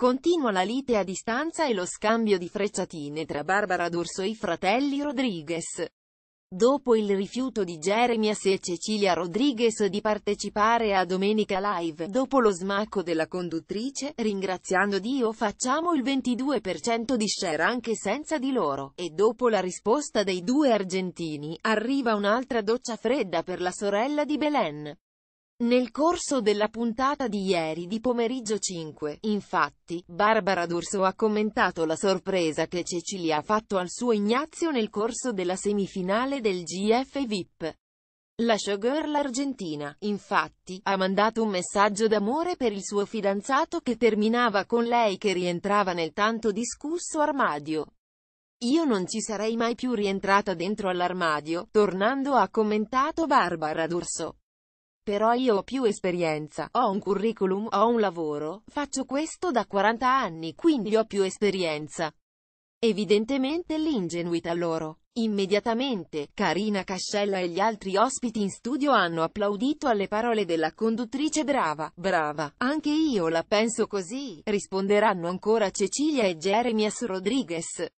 Continua la lite a distanza e lo scambio di frecciatine tra Barbara D'Urso e i fratelli Rodriguez. Dopo il rifiuto di Jeremias e Cecilia Rodriguez di partecipare a Domenica Live, dopo lo smacco della conduttrice, ringraziando Dio facciamo il 22% di share anche senza di loro, e dopo la risposta dei due argentini, arriva un'altra doccia fredda per la sorella di Belen. Nel corso della puntata di ieri di pomeriggio 5, infatti, Barbara D'Urso ha commentato la sorpresa che Cecilia ha fatto al suo Ignazio nel corso della semifinale del GF VIP. La showgirl argentina, infatti, ha mandato un messaggio d'amore per il suo fidanzato che terminava con lei che rientrava nel tanto discusso armadio. Io non ci sarei mai più rientrata dentro all'armadio, tornando ha commentato Barbara D'Urso. Però io ho più esperienza, ho un curriculum, ho un lavoro, faccio questo da 40 anni, quindi ho più esperienza. Evidentemente l'ingenuità loro. Immediatamente, Carina Cascella e gli altri ospiti in studio hanno applaudito alle parole della conduttrice brava, brava, anche io la penso così, risponderanno ancora Cecilia e Jeremias Rodriguez.